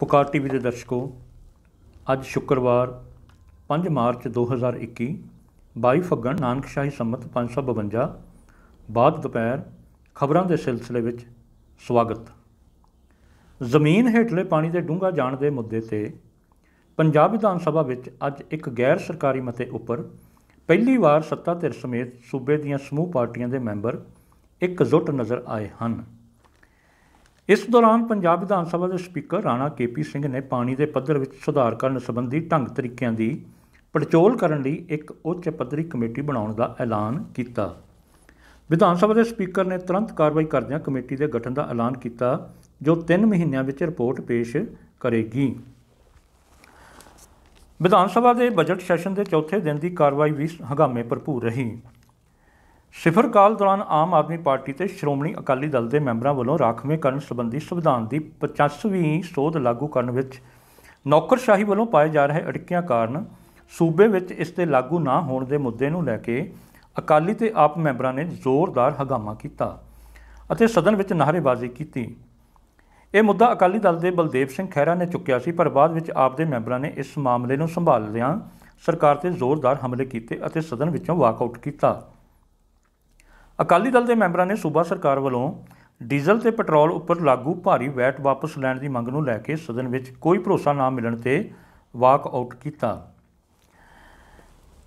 ਪੁਕਾਰ ਟੀਵੀ ਦੇ ਦਰਸ਼ਕੋ ਅੱਜ ਸ਼ੁੱਕਰਵਾਰ 5 ਮਾਰਚ 2021 22 ਫੱਗਣ ਨਾਨਕਸ਼ਾਹੀ ਸੰਮਤ 552 ਬਾਅਦ ਦੁਪਹਿਰ ਖਬਰਾਂ ਦੇ ਸਿਲਸਿਲੇ ਵਿੱਚ ਸਵਾਗਤ ਜ਼ਮੀਨ ਹੇਠਲੇ ਪਾਣੀ ਦੇ ਡੂੰਘਾ ਜਾਣ ਦੇ ਮੁੱਦੇ ਤੇ ਪੰਜਾਬ ਵਿਧਾਨ ਸਭਾ ਵਿੱਚ ਅੱਜ ਇੱਕ ਗੈਰ ਸਰਕਾਰੀ ਮਤੇ ਉੱਪਰ ਪਹਿਲੀ ਵਾਰ ਸੱਤਾ ਧਿਰ ਸਮੇਤ ਸੂਬੇ ਦੀਆਂ ਸਮੂਹ ਪਾਰਟੀਆਂ ਦੇ ਮੈਂਬਰ ਜੁੱਟ ਨਜ਼ਰ ਆਏ ਹਨ ਇਸ ਦੌਰਾਨ ਪੰਜਾਬ ਵਿਧਾਨ ਸਭਾ ਦੇ ਸਪੀਕਰ ਰਾਣਾ ਕੇਪੀ ਸਿੰਘ ਨੇ ਪਾਣੀ ਦੇ ਪੱਧਰ ਵਿੱਚ ਸੁਧਾਰ ਕਰਨ ਸੰਬੰਧੀ ਢੰਗ ਤਰੀਕਿਆਂ ਦੀ ਪੜਚੋਲ ਕਰਨ ਲਈ ਇੱਕ ਉੱਚ ਪੱਧਰੀ ਕਮੇਟੀ ਬਣਾਉਣ ਦਾ ਐਲਾਨ ਕੀਤਾ ਵਿਧਾਨ ਸਭਾ ਦੇ ਸਪੀਕਰ ਨੇ ਤੁਰੰਤ ਕਾਰਵਾਈ ਕਰਦਿਆਂ ਕਮੇਟੀ ਦੇ ਗਠਨ ਦਾ ਐਲਾਨ ਕੀਤਾ ਜੋ 3 ਮਹੀਨਿਆਂ ਵਿੱਚ ਰਿਪੋਰਟ ਪੇਸ਼ ਕਰੇਗੀ ਵਿਧਾਨ ਸਭਾ ਦੇ ਬਜਟ ਸੈਸ਼ਨ ਦੇ ਚੌਥੇ ਦਿਨ ਦੀ ਕਾਰਵਾਈ ਵੀ ਹੰਗਾਮੇ ਭਰਪੂਰ ਰਹੀ ਸਿਫਰ ਕਾਲ ਦੌਰਾਨ ਆਮ ਆਦਮੀ ਪਾਰਟੀ ਤੇ ਸ਼੍ਰੋਮਣੀ ਅਕਾਲੀ ਦਲ ਦੇ ਮੈਂਬਰਾਂ ਵੱਲੋਂ ਰਾਖਵੇਂ ਕਰਨ ਸੰਬੰਧੀ ਸੰਵਿਧਾਨ ਦੀ 85ਵੀਂ ਸੋਧ ਲਾਗੂ ਕਰਨ ਵਿੱਚ ਨੌਕਰਸ਼ਾਹੀ ਵੱਲੋਂ ਪਾਏ ਜਾ ਰਹੇ ਅੜਕਿਆਂ ਕਾਰਨ ਸੂਬੇ ਵਿੱਚ ਇਸ ਤੇ ਲਾਗੂ ਨਾ ਹੋਣ ਦੇ ਮੁੱਦੇ ਨੂੰ ਲੈ ਕੇ ਅਕਾਲੀ ਤੇ ਆਪ ਮੈਂਬਰਾਂ ਨੇ ਜ਼ੋਰਦਾਰ ਹਗਾਮਾ ਕੀਤਾ ਅਤੇ ਸਦਨ ਵਿੱਚ ਨਾਹਰੇਬਾਜ਼ੀ ਕੀਤੀ ਇਹ ਮੁੱਦਾ ਅਕਾਲੀ ਦਲ ਦੇ ਬਲਦੇਵ ਸਿੰਘ ਖਹਿਰਾ ਨੇ ਚੁੱਕਿਆ ਸੀ ਪਰ ਬਾਅਦ ਵਿੱਚ ਆਪ ਦੇ ਮੈਂਬਰਾਂ ਨੇ ਇਸ ਮਾਮਲੇ ਨੂੰ ਸੰਭਾਲ ਲਿਆ ਸਰਕਾਰ ਤੇ ਜ਼ੋਰਦਾਰ ਹਮਲੇ ਕੀਤੇ ਅਤੇ ਸਦਨ ਵਿੱਚੋਂ ਵਾਕਆਊਟ ਕੀਤਾ ਅਕਾਲੀ ਦਲ ਦੇ ਮੈਂਬਰਾਂ ਨੇ ਸੂਬਾ ਸਰਕਾਰ ਵੱਲੋਂ ਡੀਜ਼ਲ ਤੇ ਪੈਟਰੋਲ ਉੱਪਰ ਲਾਗੂ ਭਾਰੀ ਵੈਟ ਵਾਪਸ ਲੈਣ ਦੀ ਮੰਗ ਨੂੰ ਲੈ ਕੇ ਸਦਨ ਵਿੱਚ ਕੋਈ ਭਰੋਸਾ ਨਾ ਮਿਲਣ ਤੇ ਵਾਕ ਆਊਟ ਕੀਤਾ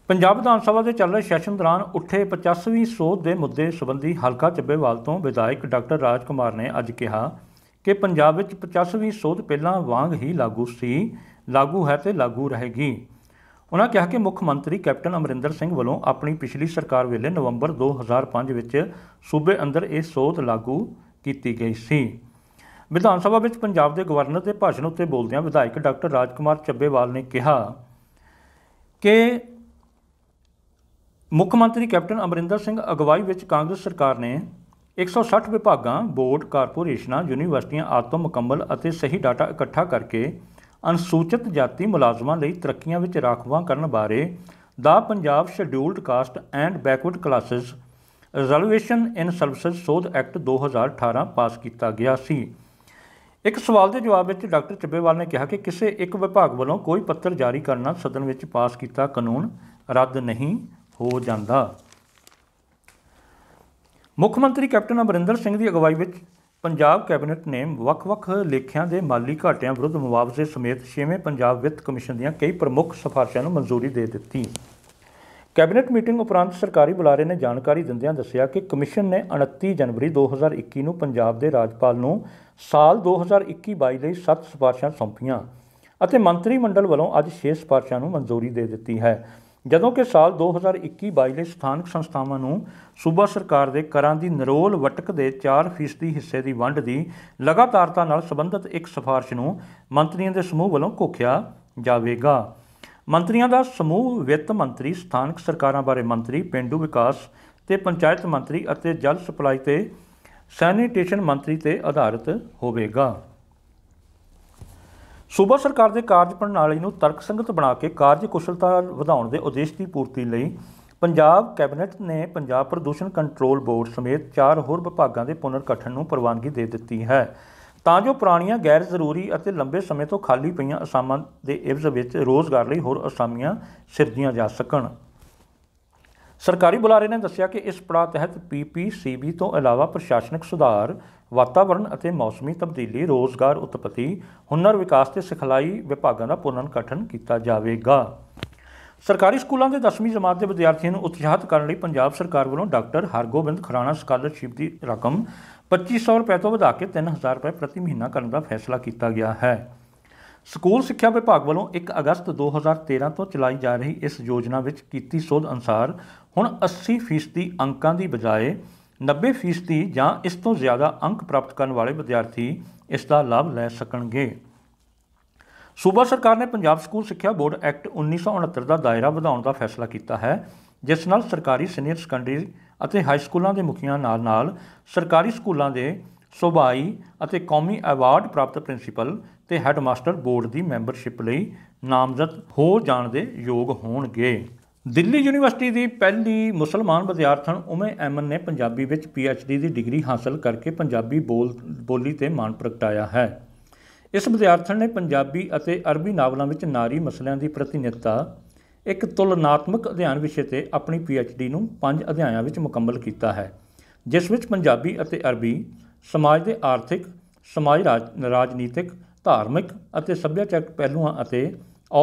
ਪੰਜਾਬ ਵਿਧਾਨ ਸਭਾ ਦੇ ਚੱਲ ਰਹੇ ਸੈਸ਼ਨ ਦੌਰਾਨ ਉੱਠੇ 85ਵੀਂ ਸੋਧ ਦੇ ਮੁੱਦੇ ਸੰਬੰਧੀ ਹਲਕਾ ਚੱਬੇਵਾਲ ਤੋਂ ਵਿਧਾਇਕ ਡਾਕਟਰ ਰਾਜ ਕੁਮਾਰ ਨੇ ਅੱਜ ਕਿਹਾ ਕਿ ਪੰਜਾਬ ਵਿੱਚ 85ਵੀਂ ਸੋਧ ਪਹਿਲਾਂ ਵਾਂਗ ਹੀ ਲਾਗੂ ਸੀ ਲਾਗੂ ਹੈ ਤੇ ਲਾਗੂ ਰਹੇਗੀ ਉਹਨਾਂ ਕਿਹਾ ਕਿ ਮੁੱਖ ਮੰਤਰੀ ਕੈਪਟਨ ਅਮਰਿੰਦਰ ਸਿੰਘ ਵੱਲੋਂ ਆਪਣੀ ਪਿਛਲੀ ਸਰਕਾਰ ਵੇਲੇ ਨਵੰਬਰ 2005 ਵਿੱਚ ਸੂਬੇ ਅੰਦਰ ਇਹ ਸੋਧ ਲਾਗੂ ਕੀਤੀ ਗਈ ਸੀ ਵਿਧਾਨ ਸਭਾ ਵਿੱਚ ਪੰਜਾਬ ਦੇ ਗਵਰਨਰ ਦੇ ਭਾਸ਼ਣ ਉੱਤੇ ਬੋਲਦਿਆਂ ਵਿਧਾਇਕ ਡਾਕਟਰ ਰਾਜਕੁਮਾਰ ਚੱਬੇਵਾਲ ਨੇ ਕਿਹਾ ਕਿ ਮੁੱਖ ਮੰਤਰੀ ਕੈਪਟਨ ਅਮਰਿੰਦਰ ਸਿੰਘ ਅਗਵਾਈ ਵਿੱਚ ਕਾਂਗਰਸ ਸਰਕਾਰ ਨੇ 160 ਵਿਭਾਗਾਂ ਬੋਰਡ ਕਾਰਪੋਰੇਸ਼ਨਾਂ ਯੂਨੀਵਰਸਿਟੀਆਂ ਆਤਮ ਮੁਕੰਮਲ ਅਤੇ ਸਹੀ ਡਾਟਾ ਇਕੱਠਾ ਕਰਕੇ ਅਨਸੂਚਿਤ ਜਾਤੀ ਮੁਲਾਜ਼ਮਾਂ ਲਈ ਤਰੱਕੀਆਂ ਵਿੱਚ ਰਾਖਵਾਂ ਕਰਨ ਬਾਰੇ ਦਾ Punjab scheduled caste and backward classes reservation in services ਸੋਧ ਐਕਟ 2018 ਪਾਸ ਕੀਤਾ ਗਿਆ ਸੀ ਇੱਕ ਸਵਾਲ ਦੇ ਜਵਾਬ ਵਿੱਚ ਡਾਕਟਰ ਚੱਬੇਵਾਲ ਨੇ ਕਿਹਾ ਕਿ ਕਿਸੇ ਇੱਕ ਵਿਭਾਗ ਵੱਲੋਂ ਕੋਈ ਪੱਤਰ ਜਾਰੀ ਕਰਨਾ ਸਦਨ ਵਿੱਚ ਪਾਸ ਕੀਤਾ ਕਾਨੂੰਨ ਰੱਦ ਨਹੀਂ ਹੋ ਜਾਂਦਾ ਮੁੱਖ ਮੰਤਰੀ ਕੈਪਟਨ ਅਮਰਿੰਦਰ ਸਿੰਘ ਦੀ ਅਗਵਾਈ ਵਿੱਚ ਪੰਜਾਬ ਕੈਬਨਿਟ ਨੇ ਵੱਖ-ਵੱਖ ਲੇਖਿਆਂ ਦੇ ਮਾਲੀ ਘਾਟਿਆਂ ਵਿਰੁੱਧ ਮੁਆਵਜ਼ੇ ਸਮੇਤ 6ਵੇਂ ਪੰਜਾਬ ਵਿੱਤ ਕਮਿਸ਼ਨ ਦੀਆਂ ਕਈ ਪ੍ਰਮੁੱਖ ਸਿਫਾਰਸ਼ਾਂ ਨੂੰ ਮਨਜ਼ੂਰੀ ਦੇ ਦਿੱਤੀ। ਕੈਬਨਿਟ ਮੀਟਿੰਗ ਉਪਰੰਤ ਸਰਕਾਰੀ ਬੁਲਾਰੇ ਨੇ ਜਾਣਕਾਰੀ ਦਿੰਦਿਆਂ ਦੱਸਿਆ ਕਿ ਕਮਿਸ਼ਨ ਨੇ 29 ਜਨਵਰੀ 2021 ਨੂੰ ਪੰਜਾਬ ਦੇ ਰਾਜਪਾਲ ਨੂੰ ਸਾਲ 2021-22 ਲਈ 7 ਸਿਫਾਰਸ਼ਾਂ ਸੌਂਪੀਆਂ ਅਤੇ ਮੰਤਰੀ ਮੰਡਲ ਵੱਲੋਂ ਅੱਜ 6 ਸਿਫਾਰਸ਼ਾਂ ਨੂੰ ਮਨਜ਼ੂਰੀ ਦੇ ਦਿੱਤੀ ਹੈ। ਜਦੋਂ ਕਿ ਸਾਲ 2021-22 ਦੇ ਸਥਾਨਕ ਸੰਸਥਾਵਾਂ ਨੂੰ ਸੂਬਾ ਸਰਕਾਰ ਦੇ ਕਰਾਂ ਦੀ ਨਰੋਲ ਵਟਕ ਦੇ 4% ਹਿੱਸੇ ਦੀ ਵੰਡ ਦੀ ਲਗਾਤਾਰਤਾ ਨਾਲ ਸੰਬੰਧਿਤ ਇੱਕ ਸਿਫਾਰਿਸ਼ ਨੂੰ ਮੰਤਰੀਆਂ ਦੇ ਸਮੂਹ ਵੱਲੋਂ ਕੋਖਿਆ ਜਾਵੇਗਾ ਮੰਤਰੀਆਂ ਦਾ ਸਮੂਹ ਵਿੱਤ ਮੰਤਰੀ ਸਥਾਨਕ ਸਰਕਾਰਾਂ ਬਾਰੇ ਮੰਤਰੀ ਪਿੰਡੂ ਵਿਕਾਸ ਤੇ ਪੰਚਾਇਤ ਮੰਤਰੀ ਅਤੇ ਜਲ ਸਪਲਾਈ ਤੇ ਸੈਨੀਟੇਸ਼ਨ ਮੰਤਰੀ ਤੇ ਆਧਾਰਿਤ ਹੋਵੇਗਾ ਸੂਬਾ ਸਰਕਾਰ ਦੇ ਕਾਰਜ ਪ੍ਰਣਾਲੀ ਨੂੰ ਤਰਕਸੰਗਤ ਬਣਾ ਕੇ ਕਾਰਜਕੁਸ਼ਲਤਾ ਵਧਾਉਣ ਦੇ ਉਦੇਸ਼ ਦੀ ਪੂਰਤੀ ਲਈ ਪੰਜਾਬ ਕੈਬਨਿਟ ਨੇ ਪੰਜਾਬ ਪ੍ਰਦੂਸ਼ਣ ਕੰਟਰੋਲ ਬੋਰਡ ਸਮੇਤ ਚਾਰ ਹੋਰ ਵਿਭਾਗਾਂ ਦੇ ਪੁਨਰਗਠਨ ਨੂੰ ਪ੍ਰਵਾਨਗੀ ਦੇ ਦਿੱਤੀ ਹੈ ਤਾਂ ਜੋ ਪੁਰਾਣੀਆਂ ਗੈਰ ਜ਼ਰੂਰੀ ਅਤੇ ਲੰਬੇ ਸਮੇਂ ਤੋਂ ਖਾਲੀ ਪਈਆਂ ਅਸਾਮਾਂ ਦੇ ਇਵਜ਼ ਵਿੱਚ ਰੋਜ਼ਗਾਰ ਲਈ ਹੋਰ ਅਸਾਮੀਆਂ ਸਿਰਜੀਆਂ ਜਾ ਸਕਣ ਸਰਕਾਰੀ ਬੁਲਾਰੇ ਨੇ ਦੱਸਿਆ ਕਿ ਇਸ ਪੜਾਅ ਤਹਿਤ ਪੀਪੀਸੀਬੀ ਤੋਂ ਇਲਾਵਾ ਪ੍ਰਸ਼ਾਸਨਿਕ ਸੁਧਾਰ ਵਾਤਾਵਰਣ ਅਤੇ ਮੌਸਮੀ ਤਬਦੀਲੀ ਰੋਜ਼ਗਾਰ ਉਤਪਤੀ ਹੁਨਰ ਵਿਕਾਸ ਤੇ ਸਿਖਲਾਈ ਵਿਭਾਗਾਂ ਦਾ ਪੁਨਰ ਗਠਨ ਕੀਤਾ ਜਾਵੇਗਾ ਸਰਕਾਰੀ ਸਕੂਲਾਂ ਦੇ 10ਵੀਂ ਜਮਾਤ ਦੇ ਵਿਦਿਆਰਥੀਆਂ ਨੂੰ ਉਤਸ਼ਾਹਿਤ ਕਰਨ ਲਈ ਪੰਜਾਬ ਸਰਕਾਰ ਵੱਲੋਂ ਡਾਕਟਰ ਹਰਗੋਬਿੰਦ ਖਰਾਣਾ ਸਕਾਲਰਸ਼ਿਪ ਦੀ ਰਕਮ 2500 ਰੁਪਏ ਤੋਂ ਵਧਾ ਕੇ 3000 ਰੁਪਏ ਪ੍ਰਤੀ ਮਹੀਨਾ ਕਰਨ ਦਾ ਫੈਸਲਾ ਕੀਤਾ ਗਿਆ ਹੈ ਸਕੂਲ ਸਿੱਖਿਆ ਵਿਭਾਗ ਵੱਲੋਂ 1 ਅਗਸਤ 2013 ਤੋਂ ਚਲਾਈ ਜਾ ਰਹੀ ਇਸ ਯੋਜਨਾ ਵਿੱਚ ਕੀਤੀ ਸੋਧ ਅਨੁਸਾਰ ਹੁਣ 80% ਅੰਕਾਂ ਦੀ ਬਜਾਏ 90% ਜਾਂ ਇਸ ਤੋਂ ਜ਼ਿਆਦਾ ਅੰਕ ਪ੍ਰਾਪਤ ਕਰਨ ਵਾਲੇ ਵਿਦਿਆਰਥੀ ਇਸ ਦਾ ਲਾਭ ਲੈ ਸਕਣਗੇ ਸੂਬਾ ਸਰਕਾਰ ਨੇ ਪੰਜਾਬ ਸਕੂਲ ਸਿੱਖਿਆ ਬੋਰਡ ਐਕਟ 1969 ਦਾ ਦਾਇਰਾ ਵਧਾਉਣ ਦਾ ਫੈਸਲਾ ਕੀਤਾ ਹੈ ਜਿਸ ਨਾਲ ਸਰਕਾਰੀ ਸੀਨੀਅਰ ਸੈਕੰਡਰੀ ਅਤੇ ਹਾਈ ਸਕੂਲਾਂ ਦੇ ਮੁਖੀਆਂ ਨਾਲ-ਨਾਲ ਸਰਕਾਰੀ ਸਕੂਲਾਂ ਦੇ ਸੋਭਾਈ ਅਤੇ ਕੌਮੀ ਅਵਾਰਡ ਪ੍ਰਾਪਤ ਪ੍ਰਿੰਸੀਪਲ ਤੇ ਹੈੱਡਮਾਸਟਰ ਬੋਰਡ ਦੀ ਮੈਂਬਰਸ਼ਿਪ ਲਈ ਨਾਮਜ਼ਦ ਹੋ ਜਾਣ ਦੇ ਯੋਗ ਹੋਣਗੇ ਦਿੱਲੀ ਯੂਨੀਵਰਸਿਟੀ ਦੀ ਪਹਿਲੀ ਮੁਸਲਮਾਨ ਵਿਦਿਆਰਥਣ ਉਮੇ ਐਮਨ ਨੇ ਪੰਜਾਬੀ ਵਿੱਚ ਪੀਐਚਡੀ ਦੀ ਡਿਗਰੀ ਹਾਸਲ ਕਰਕੇ ਪੰਜਾਬੀ ਬੋਲ ਬੋਲੀ ਤੇ ਮਾਣ ਪ੍ਰਗਟਾਇਆ ਹੈ ਇਸ ਵਿਦਿਆਰਥਣ ਨੇ ਪੰਜਾਬੀ ਅਤੇ ਅਰਬੀ ਨਾਵਲਾਂ ਵਿੱਚ ਨਾਰੀ ਮਸਲਿਆਂ ਦੀ ਪ੍ਰਤੀਨਿਧਤਾ ਇੱਕ ਤੁਲਨਾਤਮਕ ਅਧਿਐਨ ਵਿਸ਼ੇ ਤੇ ਆਪਣੀ ਪੀਐਚਡੀ ਨੂੰ ਪੰਜ ਅਧਿਆਇਆਂ ਵਿੱਚ ਮੁਕੰਮਲ ਕੀਤਾ ਹੈ ਜਿਸ ਵਿੱਚ ਪੰਜਾਬੀ ਅਤੇ ਅਰਬੀ ਸਮਾਜ ਦੇ ਆਰਥਿਕ ਸਮਾਜ ਰਾਜਨੀਤਿਕ ਧਾਰਮਿਕ ਅਤੇ ਸੱਭਿਆਚਾਰਕ ਪਹਿਲੂਆਂ ਅਤੇ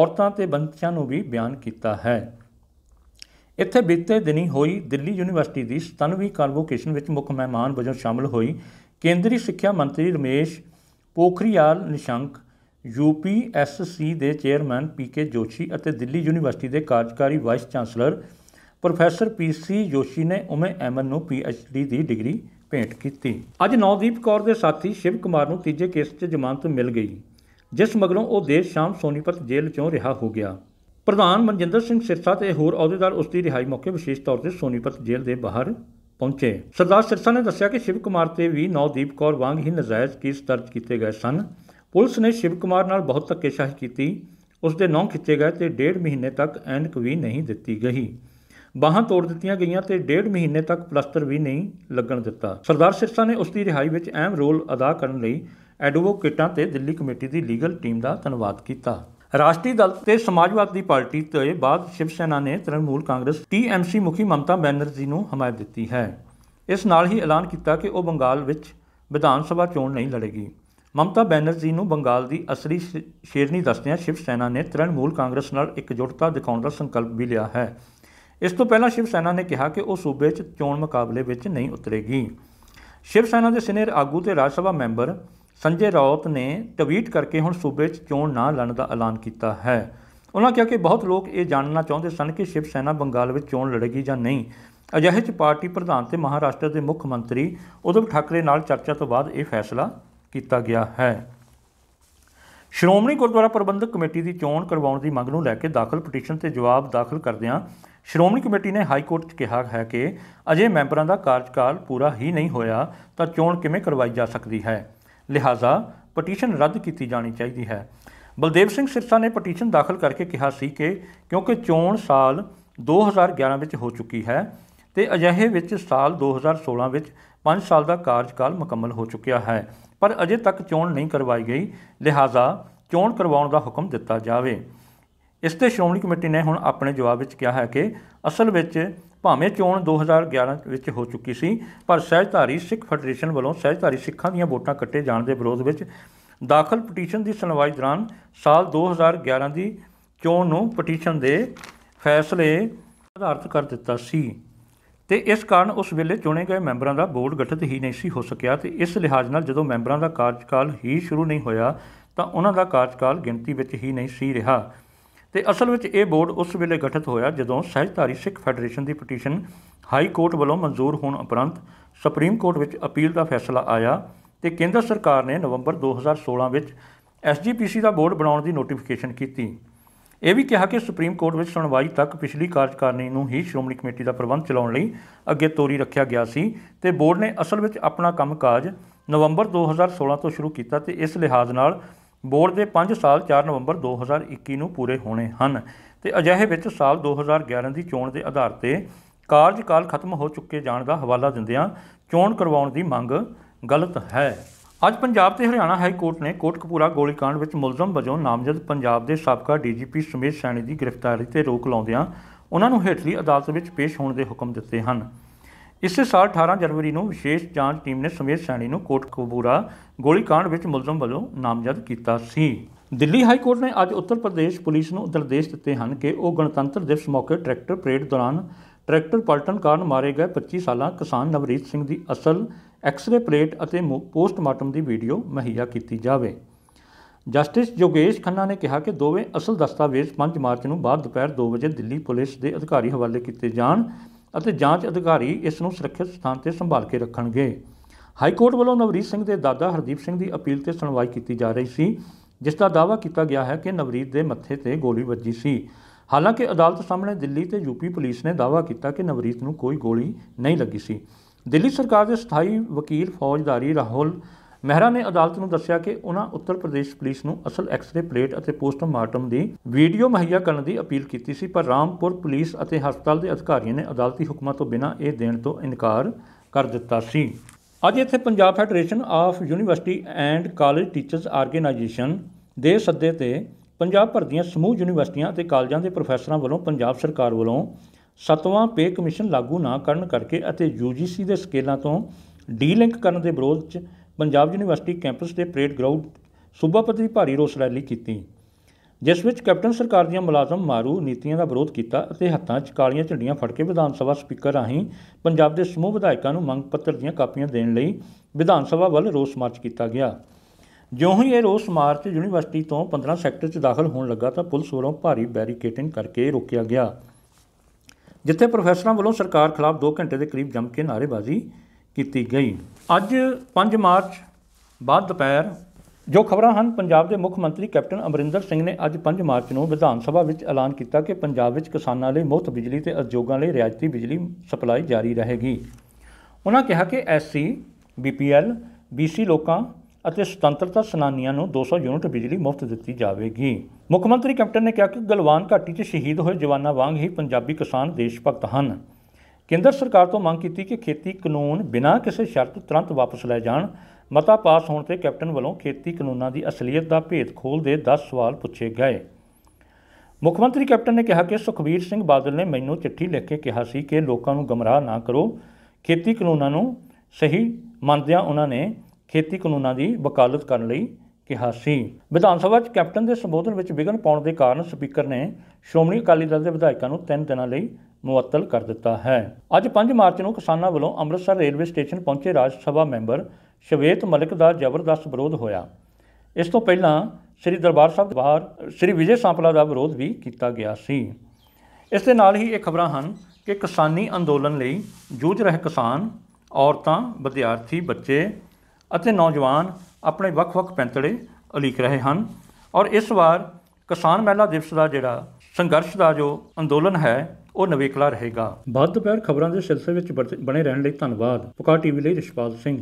ਔਰਤਾਂ ਤੇ ਬੰਦਿਸ਼ਾਂ ਨੂੰ ਵੀ ਬਿਆਨ ਕੀਤਾ ਹੈ ਇੱਥੇ ਬੀਤੇ ਦਿਨੀ ਹੋਈ ਦਿੱਲੀ ਯੂਨੀਵਰਸਿਟੀ ਦੀ 97ਵੀਂ ਕਨਵੋਕੇਸ਼ਨ ਵਿੱਚ ਮੁੱਖ ਮਹਿਮਾਨ ਵਜੋਂ ਸ਼ਾਮਲ ਹੋਈ ਕੇਂਦਰੀ ਸਿੱਖਿਆ ਮੰਤਰੀ ਰਮੇਸ਼ ਪੋਖਰੀਆਲ ਨਿਸ਼ੰਕ ਯੂਪੀਐਸਸੀ ਦੇ ਚੇਅਰਮੈਨ ਪੀਕੇ ਜੋਸ਼ੀ ਅਤੇ ਦਿੱਲੀ ਯੂਨੀਵਰਸਿਟੀ ਦੇ ਕਾਰਜਕਾਰੀ vice chancellor professor PC Joshi ਨੇ ਉਮੇ ਐਮਨ ਨੂੰ ਪੀਐਚਡੀ ਦੀ ਡਿਗਰੀ ਭੇਟ ਕੀਤੀ ਅੱਜ ਨੌਦੀਪ ਕੌਰ ਦੇ ਸਾਥੀ ਸ਼ਿਵ ਕੁਮਾਰ ਨੂੰ ਤੀਜੇ ਕੇਸ 'ਚ ਜ਼ਮਾਨਤ ਮਿਲ ਗਈ ਜਿਸ ਮਗਰੋਂ ਉਹ ਦੇਰ ਸ਼ਾਮ ਸੋਨੀਪਤ ਜੇਲ੍ਹ 'ਚੋਂ ਰਿਹਾ ਹੋ ਗਿਆ ਪ੍ਰਧਾਨ ਮਨਜਿੰਦਰ ਸਿੰਘ ਸਿਰਸਾ ਤੇ ਹੋਰ ਅਹੁਦੇਦਾਰ ਉਸ ਦੀ ਰਿਹਾਈ ਮੌਕੇ ਵਿਸ਼ੇਸ਼ ਤੌਰ ਤੇ ਸੋਨੀਪਤ ਜੇਲ੍ਹ ਦੇ ਬਾਹਰ ਪਹੁੰਚੇ ਸਰਦਾਰ ਸਿਰਸਾ ਨੇ ਦੱਸਿਆ ਕਿ ਸ਼ਿਵ ਕੁਮਾਰ ਤੇ ਵੀ ਨੌਦੀਪ ਕੌਰ ਵਾਂਗ ਹੀ ਨਜਾਇਜ਼ ਕੇਸ ਦਰਜ ਕੀਤੇ ਗਏ ਸਨ ਪੁਲਿਸ ਨੇ ਸ਼ਿਵ ਕੁਮਾਰ ਨਾਲ ਬਹੁਤ ਧੱਕੇਸ਼ਾਹੀ ਕੀਤੀ ਉਸ ਦੇ ਨੌਂ ਖਿੱਚੇ ਗਏ ਤੇ ਡੇਢ ਮਹੀਨੇ ਤੱਕ ਐਨਕ ਵੀ ਨਹੀਂ ਦਿੱਤੀ ਗਈ ਬਾਹਾਂ ਤੋੜ ਦਿੱਤੀਆਂ ਗਈਆਂ ਤੇ ਡੇਢ ਮਹੀਨੇ ਤੱਕ ਪਲਸਟਰ ਵੀ ਨਹੀਂ ਲੱਗਣ ਦਿੱਤਾ ਸਰਦਾਰ ਸਿਰਸਾ ਨੇ ਉਸ ਦੀ ਰਿਹਾਈ ਵਿੱਚ ਅਹਿਮ ਰੋਲ ਅਦਾ ਕਰਨ ਲਈ ਐਡਵੋਕੇਟਾਂ ਤੇ ਦਿੱਲੀ ਕਮੇਟੀ ਦੀ ਲੀਗਲ ਟੀਮ ਦਾ ਧੰਨਵਾਦ ਕੀਤਾ ਰਾਸ਼ਟਰੀ ਦਲ ਤੇ ਸਮਾਜਵਾਦੀ ਪਾਰਟੀ ਤੋਂ ਬਾਅਦ ਸ਼ਿਵ ਸੈਨਾ ਨੇ ਤ੍ਰਿਣਮੂਲ ਕਾਂਗਰਸ ਟੀਐਮਸੀ ਮੁਖੀ ਮਮਤਾ ਬੈਨਰਜੀ ਨੂੰ ਹਮਾਇਤ ਦਿੱਤੀ ਹੈ ਇਸ ਨਾਲ ਹੀ ਐਲਾਨ ਕੀਤਾ ਕਿ ਉਹ ਬੰਗਾਲ ਵਿੱਚ ਵਿਧਾਨ ਸਭਾ ਚੋਣ ਨਹੀਂ ਲੜੇਗੀ ਮਮਤਾ ਬੈਨਰਜੀ ਨੂੰ ਬੰਗਾਲ ਦੀ ਅਸਲੀ ਸ਼ੇਰਨੀ ਦੱਸਦਿਆਂ ਸ਼ਿਵ ਸੈਨਾ ਨੇ ਤ੍ਰਿਣਮੂਲ ਕਾਂਗਰਸ ਨਾਲ ਇਕਜੁੱਟਤਾ ਦਿਖਾਉਣ ਦਾ ਸੰਕਲਪ ਵੀ ਲਿਆ ਹੈ ਇਸ ਤੋਂ ਪਹਿਲਾਂ ਸ਼ਿਵ ਸੈਨਾ ਨੇ ਕਿਹਾ ਕਿ ਉਹ ਸੂਬੇ 'ਚ ਚੋਣ ਮੁਕਾਬਲੇ ਵਿੱਚ ਨਹੀਂ ਉਤਰੇਗੀ ਸ਼ਿਵ ਸੈਨਾ ਦੇ ਸੀਨੀਅਰ ਆਗੂ ਤੇ ਰਾਜ ਸਭਾ ਮੈਂਬਰ ਸੰਜੇ ਰਾਉਤ ਨੇ ਟਵੀਟ ਕਰਕੇ ਹੁਣ ਸੂਬੇ 'ਚ ਚੋਣ ਨਾ ਲੜਨ ਦਾ ਐਲਾਨ ਕੀਤਾ ਹੈ ਉਹਨਾਂ ਕਿਹਾ ਕਿ ਬਹੁਤ ਲੋਕ ਇਹ ਜਾਣਨਾ ਚਾਹੁੰਦੇ ਸਨ ਕਿ ਸ਼ਿਵ ਸੈਨਾ ਬੰਗਾਲ ਵਿੱਚ ਚੋਣ ਲੜੇਗੀ ਜਾਂ ਨਹੀਂ ਅਜਿਹੇ 'ਚ ਪਾਰਟੀ ਪ੍ਰਧਾਨ ਤੇ ਮਹਾਰਾਸ਼ਟਰ ਦੇ ਮੁੱਖ ਮੰਤਰੀ ਉਧਮ ਠਾਕਰੇ ਨਾਲ ਚਰਚਾ ਤੋਂ ਬਾਅਦ ਇਹ ਫੈਸਲਾ ਕੀਤਾ ਗਿਆ ਹੈ ਸ਼੍ਰੋਮਣੀ ਗੁਰਦੁਆਰਾ ਪ੍ਰਬੰਧਕ ਕਮੇਟੀ ਦੀ ਚੋਣ ਕਰਵਾਉਣ ਦੀ ਮੰਗ ਨੂੰ ਲੈ ਕੇ ਦਾਖਲ ਪਟੀਸ਼ਨ ਤੇ ਜਵਾਬ ਦਾਖਲ ਕਰਦਿਆਂ ਸ਼੍ਰੋਮਣੀ ਕਮੇਟੀ ਨੇ ਹਾਈ ਕੋਰਟ 'ਚ ਕਿਹਾ ਹੈ ਕਿ ਅਜੇ ਮੈਂਬਰਾਂ ਦਾ ਕਾਰਜਕਾਲ ਪੂਰਾ ਹੀ ਨਹੀਂ ਹੋਇਆ ਤਾਂ ਚੋਣ ਕਿਵੇਂ ਕਰਵਾਈ ਜਾ ਸਕਦੀ ਹੈ ਲਿਹਾਜ਼ਾ ਪਟੀਸ਼ਨ ਰੱਦ ਕੀਤੀ ਜਾਣੀ ਚਾਹੀਦੀ ਹੈ ਬਲਦੇਵ ਸਿੰਘ ਸਿਰਸਾ ਨੇ ਪਟੀਸ਼ਨ ਦਾਖਲ ਕਰਕੇ ਕਿਹਾ ਸੀ ਕਿ ਕਿਉਂਕਿ ਚੋਣ ਸਾਲ 2011 ਵਿੱਚ ਹੋ ਚੁੱਕੀ ਹੈ ਤੇ ਅਜਿਹੇ ਵਿੱਚ ਸਾਲ 2016 ਵਿੱਚ 5 ਸਾਲ ਦਾ ਕਾਰਜਕਾਲ ਮੁਕੰਮਲ ਹੋ ਚੁੱਕਿਆ ਹੈ ਪਰ ਅਜੇ ਤੱਕ ਚੋਣ ਨਹੀਂ ਕਰਵਾਈ ਗਈ ਲਿਹਾਜ਼ਾ ਚੋਣ ਕਰਵਾਉਣ ਦਾ ਹੁਕਮ ਦਿੱਤਾ ਜਾਵੇ ਇਸ ਤੇ ਸ਼੍ਰੋਮਣੀ ਕਮੇਟੀ ਨੇ ਹੁਣ ਆਪਣੇ ਜਵਾਬ ਵਿੱਚ ਕਿਹਾ ਹੈ ਕਿ ਅਸਲ ਵਿੱਚ ਭਾਵੇਂ ਚੋਣ 2011 ਵਿੱਚ ਹੋ ਚੁੱਕੀ ਸੀ ਪਰ ਸਹਿਜਧਾਰੀ ਸਿੱਖ ਫੈਡਰੇਸ਼ਨ ਵੱਲੋਂ ਸਹਿਜਧਾਰੀ ਸਿੱਖਾਂ ਦੀਆਂ ਵੋਟਾਂ ਕੱਟੇ ਜਾਣ ਦੇ ਵਿਰੋਧ ਵਿੱਚ ਦਾਖਲ ਪਟੀਸ਼ਨ ਦੀ ਸੁਣਵਾਈ ਦੌਰਾਨ ਸਾਲ 2011 ਦੀ ਚੋਣ ਨੂੰ ਪਟੀਸ਼ਨ ਦੇ ਫੈਸਲੇ ਆਧਾਰਿਤ ਕਰ ਦਿੱਤਾ ਸੀ ਤੇ ਇਸ ਕਾਰਨ ਉਸ ਵੇਲੇ ਚੁਣੇ ਗਏ ਮੈਂਬਰਾਂ ਦਾ ਬੋਰਡ ਗਠਿਤ ਹੀ ਨਹੀਂ ਸੀ ਹੋ ਸਕਿਆ ਤੇ ਇਸ ਲਿਹਾਜ਼ ਨਾਲ ਜਦੋਂ ਮੈਂਬਰਾਂ ਦਾ ਕਾਰਜਕਾਲ ਹੀ ਸ਼ੁਰੂ ਨਹੀਂ ਹੋਇਆ ਤਾਂ ਉਹਨਾਂ ਦਾ ਕਾਰਜਕਾਲ ਗਿਣਤੀ ਵਿੱਚ ਹੀ ਨਹੀਂ ਸੀ ਰਿਹਾ ਤੇ ਅਸਲ ਵਿੱਚ ਇਹ ਬੋਰਡ ਉਸ ਵੇਲੇ ਗਠਿਤ ਹੋਇਆ ਜਦੋਂ ਸਹਿਜਧਾਰੀ ਸਿੱਖ ਫੈਡਰੇਸ਼ਨ ਦੀ ਪਟੀਸ਼ਨ ਹਾਈ ਕੋਰਟ ਵੱਲੋਂ ਮਨਜ਼ੂਰ ਹੋਣ ਉਪਰੰਤ ਸੁਪਰੀਮ ਕੋਰਟ ਵਿੱਚ ਅਪੀਲ ਦਾ ਫੈਸਲਾ ਆਇਆ ਤੇ ਕੇਂਦਰ ਸਰਕਾਰ ਨੇ ਨਵੰਬਰ 2016 ਵਿੱਚ ਐਸਜੀਪੀਸੀ ਦਾ ਬੋਰਡ ਬਣਾਉਣ ਦੀ ਨੋਟੀਫਿਕੇਸ਼ਨ ਕੀਤੀ ਇਹ ਵੀ ਕਿਹਾ ਕਿ ਸੁਪਰੀਮ ਕੋਰਟ ਵਿੱਚ ਸੁਣਵਾਈ ਤੱਕ ਪਿਛਲੀ ਕਾਰਜਕਾਰਨੀ ਨੂੰ ਹੀ ਸ਼੍ਰੋਮਣੀ ਕਮੇਟੀ ਦਾ ਪ੍ਰਬੰਧ ਚਲਾਉਣ ਲਈ ਅੱਗੇ ਤੋਰੀ ਰੱਖਿਆ ਗਿਆ ਸੀ ਤੇ ਬੋਰਡ ਨੇ ਅਸਲ ਵਿੱਚ ਆਪਣਾ ਕੰਮਕਾਜ ਨਵੰਬਰ 2016 ਤੋਂ ਸ਼ੁਰੂ ਕੀਤਾ ਤੇ ਇਸ ਲਿਹਾਜ਼ ਨਾਲ ਬੋਰਡ ਦੇ 5 ਸਾਲ 4 ਨਵੰਬਰ 2021 ਨੂੰ ਪੂਰੇ ਹੋਣੇ ਹਨ ਤੇ ਅਜਿਹੇ ਵਿੱਚ ਸਾਲ 2011 ਦੀ ਚੋਣ ਦੇ ਆਧਾਰ ਤੇ ਕਾਰਜਕਾਲ ਖਤਮ ਹੋ ਚੁੱਕੇ ਜਾਣ ਦਾ ਹਵਾਲਾ ਦਿੰਦਿਆਂ ਚੋਣ ਕਰਵਾਉਣ ਦੀ ਮੰਗ ਗਲਤ ਹੈ ਅੱਜ ਪੰਜਾਬ ਤੇ ਹਰਿਆਣਾ ਹਾਈ ਕੋਰਟ ਨੇ ਕੋਟਕਪੂਰਾ ਗੋਲੀकांड ਵਿੱਚ ਮੁਲਜ਼ਮ ਵਜੋਂ ਨਾਮਜ਼ਦ ਪੰਜਾਬ ਦੇ ਸਾਬਕਾ ਡੀਜੀਪੀ ਸੁਮੇਸ਼ ਸੈਣੀ ਦੀ ਗ੍ਰਿਫਤਾਰੀ ਤੇ ਰੋਕ ਲਾਉਂਦਿਆਂ ਉਹਨਾਂ ਨੂੰ ਹੇਠਲੀ ਅਦਾਲਤ ਵਿੱਚ ਪੇਸ਼ ਹੋਣ ਦੇ ਹੁਕਮ ਦਿੱਤੇ ਹਨ ਇਸੇ ਸਾਲ 18 ਜਨਵਰੀ ਨੂੰ ਵਿਸ਼ੇਸ਼ ਜਾਂਚ ਟੀਮ ਨੇ ਸਮੇਤ ਸੈਣੀ ਨੂੰ ਕੋਟਕਪੂਰਾ ਗੋਲੀकांड ਵਿੱਚ ਮੁਲਜ਼ਮ ਵੱਲੋਂ ਨਾਮਜ਼ਦ ਕੀਤਾ ਸੀ ਦਿੱਲੀ ਹਾਈ ਕੋਰਟ ਨੇ ਅੱਜ ਉੱਤਰ ਪ੍ਰਦੇਸ਼ ਪੁਲਿਸ ਨੂੰ ਉਦਰਦੇਸ਼ ਦਿੱਤੇ ਹਨ ਕਿ ਉਹ ਗਣਤੰਤਰ ਦਿਵਸ ਮੌਕੇ ਟਰੈਕਟਰ ਪਰੇਡ ਦੌਰਾਨ ਟਰੈਕਟਰ ਪਲਟਣ ਕਾਰਨ ਮਾਰੇ ਗਏ 25 ਸਾਲਾ ਕਿਸਾਨ ਨਵਰੀਤ ਸਿੰਘ ਦੀ ਅਸਲ ਐਕਸ-ਰੇ ਪਲੇਟ ਅਤੇ ਪੋਸਟਮਾਰਟਮ ਦੀ ਵੀਡੀਓ ਮਹਈਆ ਕੀਤੀ ਜਾਵੇ ਜਸਟਿਸ ਜੋਗੇਸ਼ ਖੰਨਾ ਨੇ ਕਿਹਾ ਕਿ ਦੋਵੇਂ ਅਸਲ ਦਸਤਾਵੇਜ਼ 5 ਮਾਰਚ ਨੂੰ ਬਾਅਦ ਦੁਪਹਿਰ 2 ਵਜੇ ਦਿੱਲੀ ਪੁਲਿਸ ਦੇ ਅਧਿਕਾਰੀ ਹਵਾਲੇ ਕੀਤੇ ਜਾਣ ਅਤੇ ਜਾਂਚ ਅਧਿਕਾਰੀ ਇਸ ਨੂੰ ਸੁਰੱਖਿਅਤ ਸਥਾਨ ਤੇ ਸੰਭਾਲ ਕੇ ਰੱਖਣਗੇ ਹਾਈ ਕੋਰਟ ਵੱਲੋਂ ਨਵਰੀਤ ਸਿੰਘ ਦੇ ਦਾਦਾ ਹਰਦੀਪ ਸਿੰਘ ਦੀ ਅਪੀਲ ਤੇ ਸੁਣਵਾਈ ਕੀਤੀ ਜਾ ਰਹੀ ਸੀ ਜਿਸ ਦਾ ਦਾਅਵਾ ਕੀਤਾ ਗਿਆ ਹੈ ਕਿ ਨਵਰੀਤ ਦੇ ਮੱਥੇ ਤੇ ਗੋਲੀ ਵੱਜੀ ਸੀ ਹਾਲਾਂਕਿ ਅਦਾਲਤ ਸਾਹਮਣੇ ਦਿੱਲੀ ਤੇ ਯੂਪੀ ਪੁਲਿਸ ਨੇ ਦਾਅਵਾ ਕੀਤਾ ਕਿ ਨਵਰੀਤ ਨੂੰ ਕੋਈ ਗੋਲੀ ਨਹੀਂ ਲੱਗੀ ਸੀ ਦਿੱਲੀ ਸਰਕਾਰ ਦੇ ਸਥਾਈ ਵਕੀਲ ਫੌਜਦਾਰੀ ਰਾਹੁਲ ਮਹਿਰਾ ਨੇ ਅਦਾਲਤ ਨੂੰ ਦੱਸਿਆ ਕਿ ਉਹਨਾਂ ਉੱਤਰ ਪ੍ਰਦੇਸ਼ ਪੁਲਿਸ ਨੂੰ ਅਸਲ ਐਕਸ-ਰੇ ਪਲੇਟ ਅਤੇ ਪੋਸਟਮਾਰਟਮ ਦੀ ਵੀਡੀਓ ਮਹੱਈਆ ਕਰਨ ਦੀ ਅਪੀਲ ਕੀਤੀ ਸੀ ਪਰ ਰਾਮਪੁਰ ਪੁਲਿਸ ਅਤੇ ਹਸਪਤਾਲ ਦੇ ਅਧਿਕਾਰੀਆਂ ਨੇ ਅਦਾਲਤੀ ਹੁਕਮਾਂ ਤੋਂ ਬਿਨਾਂ ਇਹ ਦੇਣ ਤੋਂ ਇਨਕਾਰ ਕਰ ਦਿੱਤਾ ਸੀ ਅੱਜ ਇੱਥੇ Punjab federation of university and college teachers organisation ਦੇ ਸੱਦੇ ਤੇ ਪੰਜਾਬ ਭਰ ਦੀਆਂ ਸਮੂਹ ਯੂਨੀਵਰਸਿਟੀਆਂ ਅਤੇ ਕਾਲਜਾਂ ਦੇ ਪ੍ਰੋਫੈਸਰਾਂ ਵੱਲੋਂ ਪੰਜਾਬ ਸਰਕਾਰ ਵੱਲੋਂ ਸਤਵਾਂ ਪੇ ਕਮਿਸ਼ਨ ਲਾਗੂ ਨਾ ਕਰਨ ਕਰਕੇ ਅਤੇ UGC ਦੇ ਸਕੇਲਾਂ ਤੋਂ ਡੀਲਿੰਕ ਕਰਨ ਦੇ ਵਿਰੋਧ 'ਚ ਪੰਜਾਬ ਯੂਨੀਵਰਸਿਟੀ ਕੈਂਪਸ ਦੇ ਪਰੇਡ ਗਰਾਊਂਡ ਸੂਬਾ ਪੱਧਰੀ ਭਾਰੀ ਰੋਸ ਰੈਲੀ ਕੀਤੀ ਜਿਸ ਵਿੱਚ ਕੈਪਟਨ ਸਰਕਾਰ ਦੀਆਂ ਮੁਲਾਜ਼ਮ ਮਾਰੂ ਨੀਤੀਆਂ ਦਾ ਵਿਰੋਧ ਕੀਤਾ ਅਤੇ ਹੱਥਾਂ 'ਚ ਕਾਲੀਆਂ ਝੰਡੀਆਂ ਫੜ ਕੇ ਵਿਧਾਨ ਸਭਾ ਸਪੀਕਰ ਰਾਹੀਂ ਪੰਜਾਬ ਦੇ ਸਮੂਹ ਵਿਧਾਇਕਾਂ ਨੂੰ ਮੰਗ ਪੱਤਰ ਦੀਆਂ ਕਾਪੀਆਂ ਦੇਣ ਲਈ ਵਿਧਾਨ ਸਭਾ ਵੱਲ ਰੋਸ ਮਾਰਚ ਕੀਤਾ ਗਿਆ ਜਿਉਂ ਹੀ ਇਹ ਰੋਸ ਮਾਰਚ ਯੂਨੀਵਰਸਿਟੀ ਤੋਂ 15 ਸੈਕਟਰ 'ਚ ਦਾਖਲ ਹੋਣ ਲੱਗਾ ਤਾਂ ਪੁਲਿਸ ਵੱਲੋਂ ਭਾਰੀ ਬੈਰੀਕੇਡਿੰਗ ਕਰਕੇ ਰੋਕਿਆ ਗਿਆ ਜਿੱਥੇ ਪ੍ਰੋਫੈਸਰਾਂ ਵੱਲੋਂ ਸਰਕਾਰ ਖਿਲਾਫ 2 ਘੰਟੇ ਦੇ ਕਰੀਬ ਜੰਮ ਕੇ ਨਾਅਰੇਬਾਜ਼ੀ ਕੀਤੀ ਗਈ ਅੱਜ 5 ਮਾਰਚ ਬਾਅਦ ਦੁਪਹਿਰ ਜੋ ਖਬਰਾਂ ਹਨ ਪੰਜਾਬ ਦੇ ਮੁੱਖ ਮੰਤਰੀ ਕੈਪਟਨ ਅਮਰਿੰਦਰ ਸਿੰਘ ਨੇ ਅੱਜ 5 ਮਾਰਚ ਨੂੰ ਵਿਧਾਨ ਸਭਾ ਵਿੱਚ ਐਲਾਨ ਕੀਤਾ ਕਿ ਪੰਜਾਬ ਵਿੱਚ ਕਿਸਾਨਾਂ ਲਈ ਮੁਫਤ ਬਿਜਲੀ ਤੇ ਉਦਯੋਗਾਂ ਲਈ ਰਿਆਇਤੀ ਬਿਜਲੀ ਸਪਲਾਈ ਜਾਰੀ ਰਹੇਗੀ ਉਹਨਾਂ ਕਿਹਾ ਕਿ ਐਸਸੀ ਬੀਪੀਐਲ ਬੀਸੀ ਲੋਕਾਂ ਅਤੇ ਸੁਤੰਤਰਤਾ ਸੈਨਾਨੀਆਂ ਨੂੰ 200 ਯੂਨਿਟ ਬਿਜਲੀ ਮੁਫਤ ਦਿੱਤੀ ਜਾਵੇਗੀ ਮੁੱਖ ਮੰਤਰੀ ਕੈਪਟਨ ਨੇ ਕਿਹਾ ਕਿ ਗਲਵਾਨ ਘਾਟੀ 'ਚ ਸ਼ਹੀਦ ਹੋਏ ਜਵਾਨਾਂ ਵਾਂਗ ਹੀ ਪੰਜਾਬੀ ਕਿਸਾਨ ਦੇਸ਼ ਭਗਤ ਹਨ ਕੇਂਦਰ ਸਰਕਾਰ ਤੋਂ ਮੰਗ ਕੀਤੀ ਕਿ ਖੇਤੀ ਕਾਨੂੰਨ ਬਿਨਾਂ ਕਿਸੇ ਸ਼ਰਤ ਤੁਰੰਤ ਵਾਪਸ ਲੈ ਜਾਣ ਮਤਾ ਪਾਸ ਹੋਣ ਤੇ ਕੈਪਟਨ ਵੱਲੋਂ ਖੇਤੀ ਕਾਨੂੰਨਾਂ ਦੀ ਅਸਲੀਅਤ ਦਾ ਭੇਦ ਖੋਲ ਦੇ 10 ਸਵਾਲ ਪੁੱਛੇ ਗਏ ਮੁੱਖ ਮੰਤਰੀ ਕੈਪਟਨ ਨੇ ਕਿਹਾ ਕਿ ਸੁਖਵੀਰ ਸਿੰਘ ਬਾਦਲ ਨੇ ਮੈਨੂੰ ਚਿੱਠੀ ਲਿਖ ਕੇ ਕਿਹਾ ਸੀ ਕਿ ਲੋਕਾਂ ਨੂੰ ਗਮਰਾਹ ਨਾ ਕਰੋ ਖੇਤੀ ਕਾਨੂੰਨਾਂ ਨੂੰ ਸਹੀ ਮੰਨਦਿਆਂ ਉਹਨਾਂ ਨੇ ਖੇਤੀ ਕਾਨੂੰਨਾਂ ਦੀ ਵਕਾਲਤ ਕਰਨ ਲਈ ਕਿਹਾ ਸੀ ਵਿਧਾਨ ਸਭਾ 'ਚ ਕੈਪਟਨ ਦੇ ਸੰਬੋਧਨ ਵਿੱਚ ਵਿਗਨ ਪਾਉਣ ਦੇ ਕਾਰਨ ਸਪੀਕਰ ਨੇ ਸ਼੍ਰੋਮਣੀ ਅਕਾਲੀ ਦਲ ਦੇ ਵਿਧਾਇਕਾਂ ਨੂੰ 3 ਦਿਨਾਂ ਲਈ ਮੁਅੱਤਲ ਕਰ ਦਿੱਤਾ ਹੈ ਅੱਜ 5 ਮਾਰਚ ਨੂੰ ਕਿਸਾਨਾਂ ਵੱਲੋਂ ਅੰਮ੍ਰਿਤਸਰ ਰੇਲਵੇ ਸਟੇਸ਼ਨ ਪਹੁੰਚੇ ਰਾਜ ਸਭਾ ਮੈਂਬਰ ਸ਼ਵੇਤ ਮਲਿਕ ਦਾ ਜ਼ਬਰਦਸਤ ਵਿਰੋਧ ਹੋਇਆ ਇਸ ਤੋਂ ਪਹਿਲਾਂ ਸ੍ਰੀ ਦਰਬਾਰ ਸਾਹਿਬ ਬਾਹਰ ਸ੍ਰੀ ਵਿਜੇ ਸਾਂਪਲਾ ਦਾ ਵਿਰੋਧ ਵੀ ਕੀਤਾ ਗਿਆ ਸੀ ਇਸ ਦੇ ਨਾਲ ਹੀ ਇਹ ਖਬਰਾਂ ਹਨ ਕਿ ਕਿਸਾਨੀ ਅੰਦੋਲਨ ਲਈ ਜੂਝ ਰਹੇ ਕਿਸਾਨ ਔਰਤਾਂ ਵਿਦਿਆਰਥੀ ਬੱਚੇ ਅਤੇ ਨੌਜਵਾਨ ਆਪਣੇ ਵੱਖ-ਵੱਖ ਪੈਂਤੜੇ ਅਲੀਕ ਰਹੇ ਹਨ ਔਰ ਇਸ ਵਾਰ ਕਿਸਾਨ ਮਹਿਲਾ ਦਿਵਸ ਦਾ ਜਿਹੜਾ ਸੰਘਰਸ਼ ਦਾ ਜੋ ਅੰਦੋਲਨ ਹੈ ਉਹ ਨਵੇਕਲਾ ਰਹੇਗਾ ਬਾਅਦ ਦੁਪਹਿਰ ਖਬਰਾਂ ਦੇ ਸਿਲਸਿਲੇ ਵਿੱਚ ਬਣੇ ਰਹਿਣ ਲਈ ਧੰਨਵਾਦ ਪੁਕਾਰ ਟੀਵੀ ਲਈ ਰਿਸ਼ਪਾਲ ਸਿੰਘ